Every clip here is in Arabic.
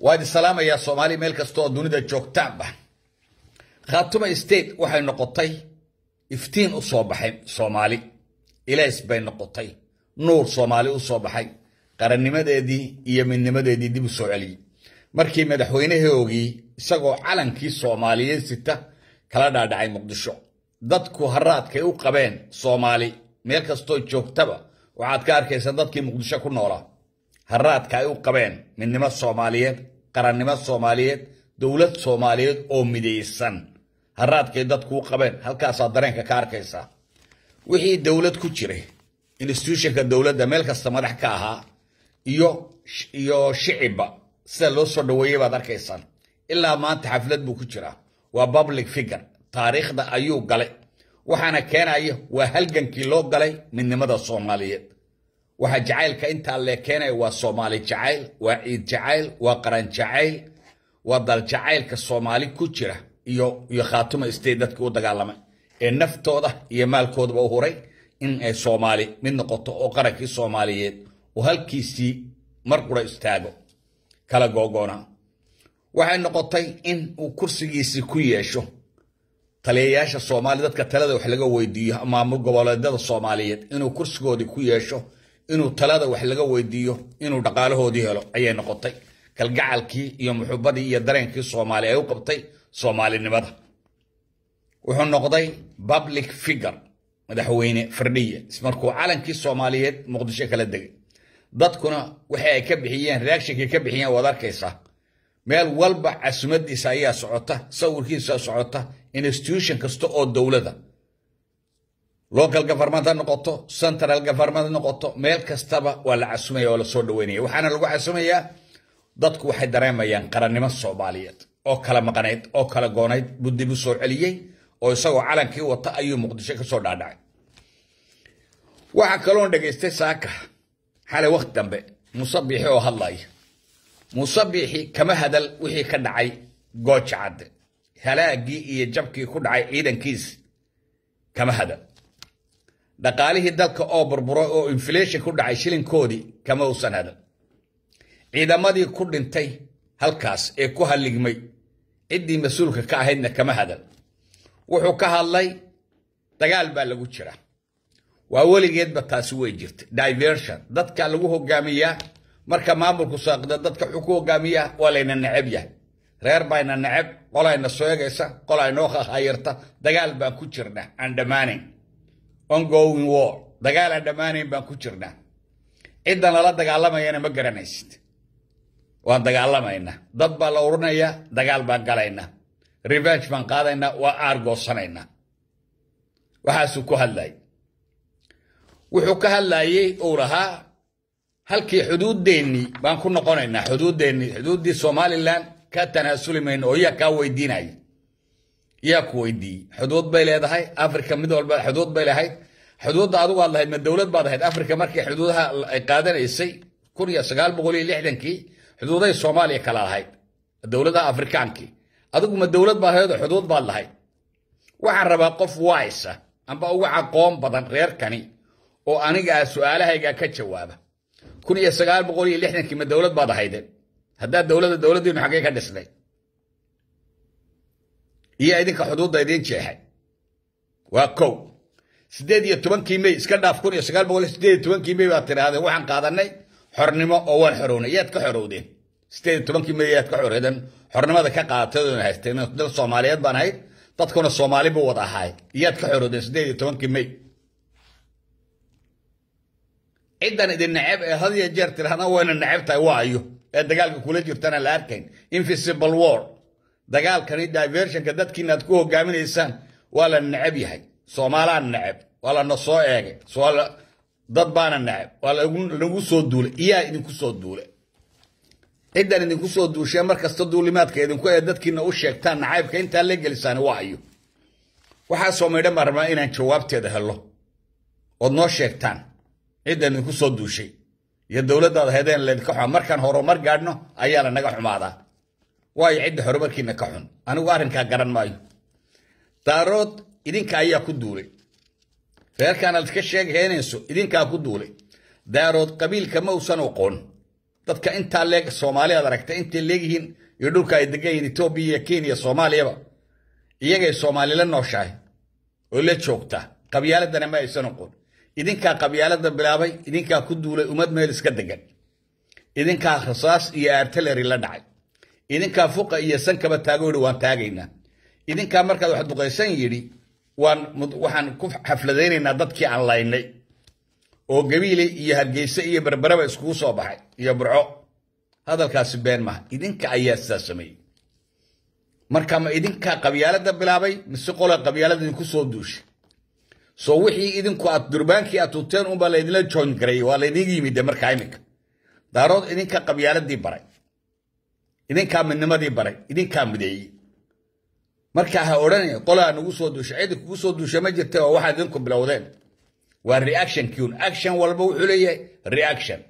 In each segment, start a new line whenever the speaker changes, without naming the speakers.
وادي السلام يا صومالي ملك استوى دوني دجوك تعبه خاتم استيت وحي نقطي افتين وصوبحي صومالي إليس بين نقطي نور صومالي وصوبحي قرن ايا دي يمن نمده دي دي بسوعلي مركي مدحويني هوغي ساقو علن كي صومالي ستة كلا دا داعي مقدشو دادكو هرات كي او قبين صومالي ملك استوى جوك تبه وعاد كاركي سندادكي مقدشا كنورا هرات كايو قبين من نمت صوماليات قران نمت صوماليات دولة صوماليات او مديسان هرات كي داتكو قبين هل كاسا درين كار كيسا وحي دولة كتيري انستوشيكا دولة دا ملكا سمدح كاها يو, ش... يو شعب سلو صدويبا دار كيسان إلا ما تحفلت بو كتيرا وبابلك فكر تاريخ دا ايو قلي وحانا كان ايه وهلقن كيلو قلي من نمت صوماليات waxa jacaylka intaa leekeenaya waa soomaali jacayl waa ciid jacayl waa qaran jacayl waa dal jacaylka soomaali ku jira iyo iyo khaatuma state dadkii u dagaalamay ee naftooda iyo maalkoodaba u huray in ay soomaali mid noqoto oo qarankii soomaaliyeed oo halkiisii mar qura istaago kala googoona waxay noqotay in uu kursigiisii ku yeesho taliyayaasha soomaali dadka talada wax laga weydiiyo maamul goboleedyada soomaaliyeed inuu kursigoodii ku yeesho inuu talada wax laga weydiiyo inuu dhaqaalahoodii helo ayay noqotay kalgacalkii iyo muxubadii iyo dareenkii soomaali ay u qabtay soomaalinimada wuxuu noqday public figure madaxweyne fardhiya ismarkuu calankii soomaaliyeed muqdisho kala degay dadkuna waxa ay ka bixiyeen reactionkii ka bixiyeen waad arkaysaa meel walba casumaddiisa ayaa socota sawirkiisa socota institution kasta oo dowlada local government ha noqoto central government ha noqoto meel kastaba waa la casumaya oo lasoo dhaweynaya waxaana lagu casumayaa dadku waxay dareemayaan qarannimo soomaaliyeed oo kala maqnayd oo kala goonayd budib u soo celiyey oo isagoo calankii wata ayuu muqdisho ka soo dhaadhacay waxaa kaloon dhegaystay saaka xalay waqti dambe musabixi oo hadlaya musabixi kama hadal wixii ka dhacay gooja cadde halaagii iyo jabkii ku dhacay ciidankiis kama hadal dhaqaalihii dalka oo burburay oo inflation ku dhacay shilinkoodii kama uusan hadan ciidamadii ku dhintay halkaas ee ku halligmay ciddii mas-uulka ka ahaydna kama hadan wuxuu ka hadlay dagaal baa lagu jira waa weligeedba taasi way jirtay diversion dadka lagu hogaamiyaa marka maamulku saaqda dadka wuxuu ku hogaamiyaa waa layna necab yahay reer bayna necab qolayna soo egaysa qolay noo hayarta dagaal baan ku jirna aan dhammaanayn ongoing war dagaal aan dhammaanayn baan ku jirnaa cidda nala dagaalamayana ma garanaysid waan dagaalamaynaa dad baa la odhanayaa dagaal baan galaynaa revenge baan qaadaynaa waa aargoosanaynaa waxaasuu ku hadlayay wuxuu ka hadlaayey uu lahaa halkii xuduuddeennii baan ku noqonaynaa xuduuddeennii xuduuddii somalilan ka tanaasuli mayno oo kaa weydiinaya يا كويدي حدود بيلاد هاي افريقيا ميدول حدود بيلاد هاي حدود دارو والله من دولت بعد هاي افريقيا مركي حدودها قادر يسي كوريا سقال بقولي لحدن كي حدود هاي الصومالي كلا هاي دولت افريقيان كي ادوك من دولت بعد هاي حدود بعد هاي وعربا قف وايسة ام باوع قوم بدن غير كني او اني قاعد سؤال هاي قاعد كتشوابه كوريا سقال بقولي لحدن كي من دولت بعد هاي هذا دولت دولت دي نحكي كدسلي هي ايدينك حدود ايدين شيحي وكو سداد يتبان كيمي اسكال دافكون يسكال بغول سداد يتبان كيمي باتر هذا وحن قادرني حرنما اوان حرون ايادك حرودين سداد يتبان كيمي ايادك حرودين حرنما ذاك قاتدون هستين دل صوماليات بانهي تدكون الصومالي بوضع هاي ايادك حرودين سداد يتبان كيمي عندنا دي النعب هذي جرتر هنوين النعب تايوايو ادقالك كولي جرتنا الاركين invisible world dagaalkani diversionka dadkii inaad ku hogaaminaysaan waa la necab yahay soomaalaana necab waa lana soo eegay dad baana necab waa lagu soo duulay iyaa idinku soo duulay ciddan idinku soo duushee markasta duulimaadka idinku ee dadkiina u sheegtaan nacaybka intaa la gelisaan waa iyo waxaa soo maydhan baan rabnaa inaan jawaabteeda helo ood noo sheegtaan ciddan idinku soo duushay iyo dowladdaad hedeen laydinka xumaa markaan horumar gaadhno ayaa lanaga xumaadaa waayo cidda horumarkiina ka xun anigu arrinkaa garan maayo daarood idinka ayaa ku duulay reerkaan aad ka sheegheenayso idinkaa ku duulay daarood qabiilka ma usan aqoon dadka intaa leeg soomaali aad aragta intay leegyihiin iyo dhulka ay degan yihiin etoobiya iyo kenya soomaaliyaba iyagay soomaali la nooshahay oo la joogtaa qabyaaladana ma aysan aqoon idinkaa qabyaalada bilaabay idinkaa ku duulay ummad meel iska degan idinkaa rasaas iyo artillery la dhacay idinkaa fuqa iyo sankaba taagooli waan taagaynaa idinkaa markaad waxaad duqaysan yidhi waan waxaan ku xafladaynaynaa dadkii aan laynay oo gabiile iyo hargeyse iyo berbereba iskugu soo baxay iyo burco hadalkaasi been maha idinka ayaa sidaa sameeyey marka ma idinkaa qabyaalada bilaabay mise qola qabyaalada idinku soo duushay soo wixii idinku aad durbaankii aad tuteen unbaa laydinla joon gareeyey waa laydinga yimide markaa iminka daarood idinka qabiyaaladii baray إذن كان من نمدي بري إذن كان بدعي مركها أوراني قلا نقصود وشعيدك قصود وشمجر توا واحد منكم بلاودين والرياكشن كيون أكشن والبو حلية رياكشن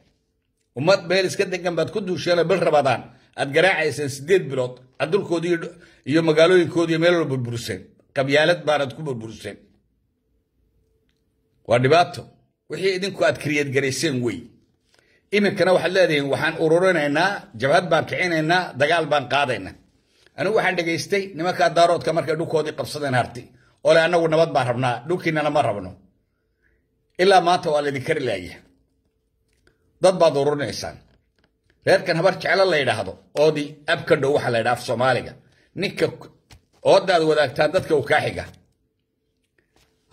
وما تبيلس كده كان بتكون دوشيلا بالرمضان أتجرع إسنس ديد بلوت أدل كودي يوم قالوا الكودي ميلو بالبروسين كم بارد كوبر بروسين وربطه وحي إذن كوات كريت جريسين وي iminkana waxaad leedihiin waxaan ururinaynaa jabhad baan kicinaynaa dagaal baan qaadaynaa anigu waxaan dhegaystay nimankaa daaroodka markay dhulkoodii qabsadeen harti ole annagu nabad baan rabnaa dhulkiinana ma rabno ilaa maanta waa laydin kari laaya dad baad ururinaysaan reerkan habar jeclo la yidhaahdo oodii abka dhow waxaa la yidhaha af soomaaliga ninka oodaad wadaagtaan dadka uu kaa xiga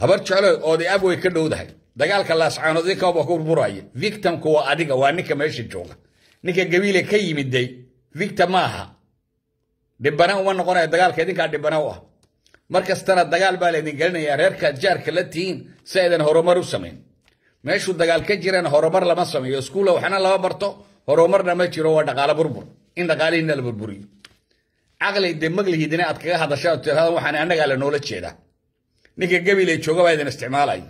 habar jeclo oodii ab way ka dhowdahay dagaalka laascaanoodii kaba burburaya victimku waa adiga waa ninka meesha jooga ninka gabiile ka yimid day victim ma aha dhibbanaan uma noqonaya dagaalka idinkaa dhibbanaa u ah markastana dagaal baa laydin gelinayaa reerka jaarka la tihiin si aydan horumar u samayn meeshuu dagaal ka jirana horumar lama sameeyo iskuulla waxna lama barto horumarna ma jiro waa dhaqaale burbur in dhaqaalihiina la burburiyo caqli de maglihiidina aad kaga hadashaa tiraahda waxaan annagaa la noola jeedaa ninka gabiil ay jooga baa idin isticmaalaya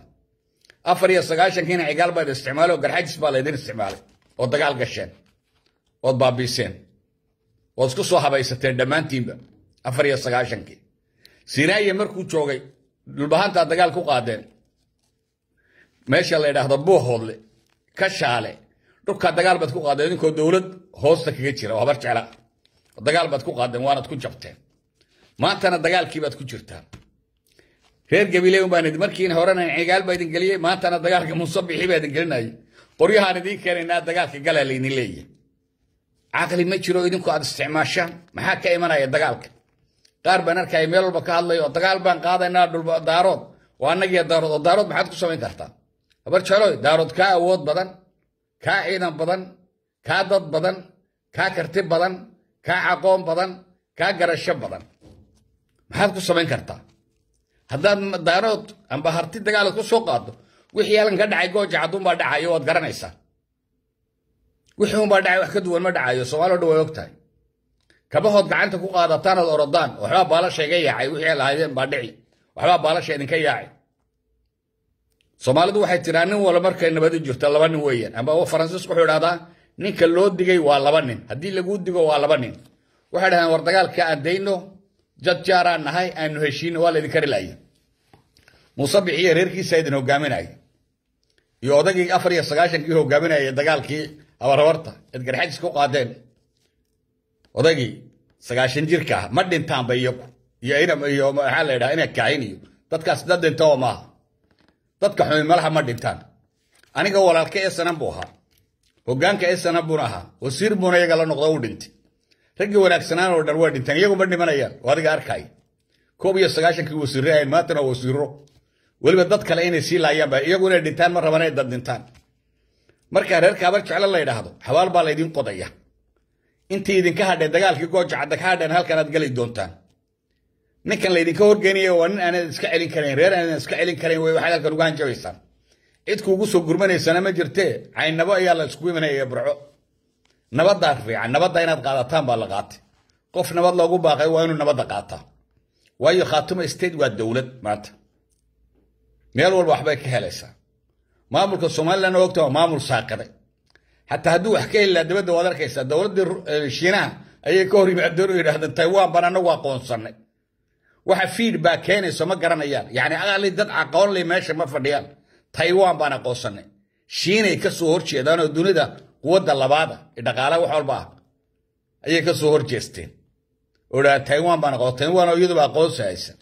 afar iyo sagaashankiina cigaal baa la isticmaalay oo garxajis baa laydin isticmaalay oo dagaal gasheen ood baabiiseen waad isku soo habaysateen dhammaantiinba afar iyo sagaashankii sinaaye markuu joogay dhulbahaantaa dagaal ku qaadeen meesha la yidhaahdo buuhoodle ka shaale dhulkaa dagaal baad ku qaadeen idinkoo dowlad hoosta kaga jira oo habar jecla dagaal baad ku qaadeen waanad ku jabteen maantana dagaalkii baad ku jirtaan reer gabileyn baan idin markiina horena cigaal baa idin geliyey maantana dagaalka munsabixii baa idin gelinayay qoryahaan idiin keenaynaa dagaalka galaa laydin leeyahay caqli ma jiro idinku aad isticmaashaan maxaa ka imanaya dagaalka qaar baan arkaya meel walba ka hadlayo dagaal baan qaadaynaa dhulba daarood oo annagiya daarood oo daarood maxaad ku samayn kartaa habar jaloy daarood kaa awood badan kaa ciidan badan kaa dad badan kaa karti badan kaa aqoon badan kaa garasho badan maxaad ku samayn kartaa haddaad dayanaod amba harti dagaalaad ku soo qaado wixii halan ka dhacay goojacadunbaa dhacayo waad garanaysaa wixii unbaa dhacay wax ka duwan ma dhacayo soomaalio dha way og tahay kabahood gacanta ku qaadataan ad orodaan waxbaa baalasha iga yaacay wixii ad lahaydeen baa dhici waxbaa baalasha idinka yaacay soomaalidu waxay tiraa nin wala markay nabadi jirto laba nin weeyaan amba faransiisku wuxuu idhahdaa ninka loo digay waa laba nin haddii laguu digo waa laba nin waxay dhahdeen war dagaalka aan dayno jad jaaraan nahay aanu heshiinna waa laydin kari laaya muuse bixiyo reerkiisa idin hogaaminaya iyo odaygii afar iyo sagaashankii hogaaminaya dagaalkii habarabarta edgar xajis ku qaadeen odaygii sagaashan jirka ah ma dhintaanba iyagu iyo inam iyo maxaa la yidhaha inay kaahin iyo dadkaas dad dhinta oo maaha dadka xumi malaha ma dhintaan aniga walaalka esanan buu ahaa hoggaanka esanan buuna ahaa wasiir buuna iyaga la noqda u dhintay raggii wanaagsanaan oo dhan waa dhintaan iyaguma dhimanayaan oo adiga arkay koob iyo sagaashankii wasiirre ahayn maantana wasiirro weliba dad kale inay sii laayaan baa iyagu inay dhintaan ma raban inay dad dhintaan markaa reer kaabar jeclo la yidhaahdo xabaal baa laydin qodaya intii idinka hadheen dagaalkii goojacadda ka hadheen halkanaad geli doontaan ninkan laydinka horgeynaya waa nin aanad iska celin karayn reer aanad iska celin karayn way waxaad halkan uga hanjabaysaan cid kuugu soo gurmanaysana ma jirtee caynabo ayaa la iskugu imanaya burco نبض دافع نبض دينا قاطم بالغات قف نبض لو باقي وينو نبض قاطا وي خاتم استيد و الدوله مات ميل ول واحد بك هلسا مامور الصومال انا وقتها مامور ساقر حتى هدو حكي الا دبد و دركيس دوله آه، الشينان اي كوري مع الدور الى تايوان بانا و قونسن واحد فيدباك كان سوما غرانيان يعني اغلى دد عقول لي ماشي ما فديان تايوان بانا قونسن شيني كسور شيدان الدنيا quwadda labaada ee dhaqaalaha wax walba ah ayay ka soo horjeesteen odhaa taiwan baan aqoon taiwan oo iyaduba aqoonsi haysan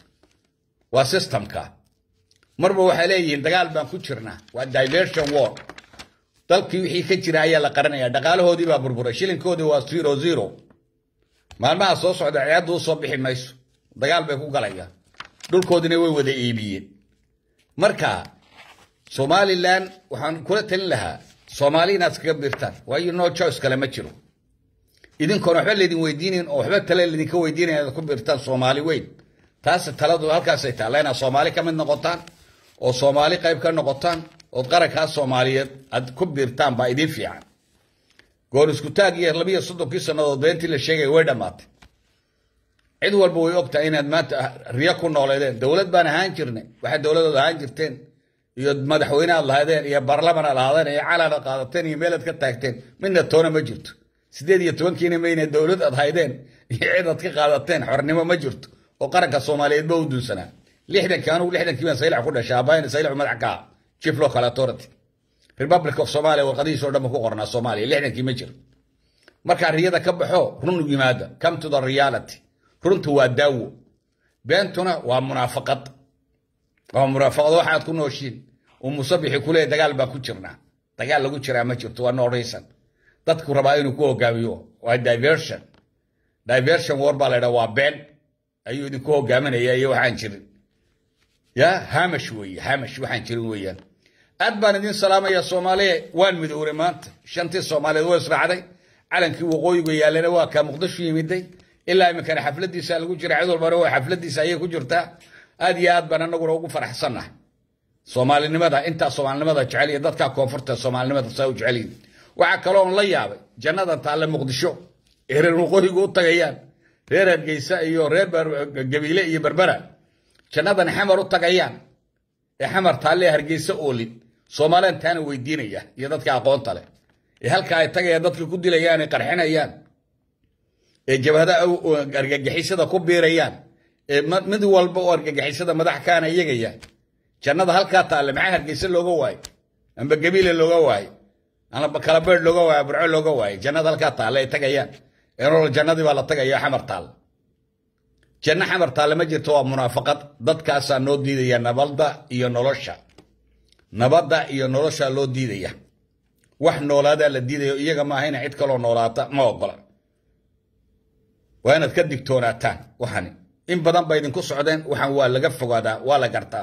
waa systemka marba waxay leeyihiin dagaal baan ku jirnaa waa diversion war dalkii wixii ka jira ayaa la qaranayaa dhaqaalahoodii baa burburay shilinkoodii waa zero zero maalmaha soo socda ciyaadda u soo bixi mayso dagaal bay ku galayaan dhulkoodina way wada iibiyeen marka somalilan waxaan kula talin lahaa soomaali inaad iskaga biirtaan waayo no choice kale ma jiro idinkoona waxba laydin weydiinayn oo waxba tale laydinka weydiinaya inaad ku biirtaan soomaali weyn taas taladu halkaasay taalla inaad Somali ka mid noqotaan oo soomaali qayb ka noqotaan ood qarankaas soomaaliyeed aad ku biirtaan baa idiin fiican goor isku taag iyo labiyo soddonkii sannadood beentii la sheegay way dhammaatay cid walba way ogtahay inaad maanta riyo ku nooleedeen dowlad baan ahaan jirnay waxaad dowladood ahaan jirteen يد مدحوين الله هذا يا برلمان الله هذا يا على قادتين يملت كتاكتين من التونة مجرد سيدي يتوان كيني مين الدولة أضحايدين يعيد أتكي قادتين حرني ما مجرد وقرق الصومالية بودون سنة لحدا كانوا لحدا كيما سيلع كل شابين سيلع عمر عكا شوف لو خلا تورتي في الببلك اوف صومالي وقديس ولا مكو قرنا صومالي لحدا كيما جر ما كان رياضة كبحو رن بماذا كم تدر ريالتي رن تو داو بانتونا ومنافقت waa muraafaqado waxaad ku nooshiin uu musabixi ku leeyahy dagaal baa ku jirnaa dagaal lagu jiraa ma jirto waa noodhaysan dadku rabaa inuu ku hogaamiyo waa diversion diversion war baa laydhaa waa been ayuu idinku hogaaminaya iyo waxaan jirin ya hamash weeye hamash waxaan jirin weeyaan aad baan idin salaamaya soomaaliya waan midoowray maanta shantii soomaaliyeed waa israacday calankii waqooyiga yaalana waa kaa muqdisho yimiday ilaa iminkana xafladiisa lagu jira cid walbana waa xafladiisa ayay ku jirtaa aad iyo aad baan anaguna ugu faraxsannahay soomaalinimada intaa soomaalinimada jecel iyo dadkaa koonfurta soomaalinimada saa u jecel yihiin waxaa kaloon la yaabay jannadan taalle muqdisho ee reer u tagayaan reer hargeysa iyo reer gabiile iyo berbera jannadan xamar u tagayaan ee xamar taalle hargeysa oolin soomaaliyan taana weydiinaya iyo dadka aqoonta leh ee halka ay tagayaan dadka ku dilayaan ee qarxinayaan ee jabhada argagixisada ku biirayaan mid walba oo argagixisada madax kaana iyagaya jannada halkaa taale maxaa hargeysa looga waayo amba gabiile looga waayo amba kalabeed looga waayo burco looga waayo jannada halkaa taale ay tagayaan erol jannadii baa la tagaya xamar taale janno xamar taale ma jirto waa munaafaqad dadkaasaa noo diidaya nabadda iyo nolosha nabadda iyo noloshaa loo diidaya wax noolaadaa la diidayo iyaga maaha inay cid kaloo noolaata ma ogola waa inaad ka digtoonaataan waxani إن بدن بيدن كل صعدين وحن ولا جف قادة ولا قرتا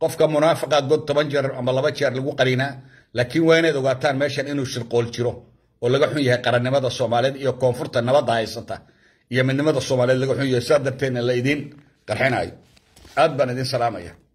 قف كمنافق قد تبنجر أما الله بشر لقوقلينا لكن وين دقتان ماشين إنه شرقول شرو ولا جحن يه قرن نمد الصوماليد يو كونفورت النمد عايز أنت يا من نمد الصوماليد لجحن يسادر تين الله يدين قرحناي أبنا دين سلام عليكم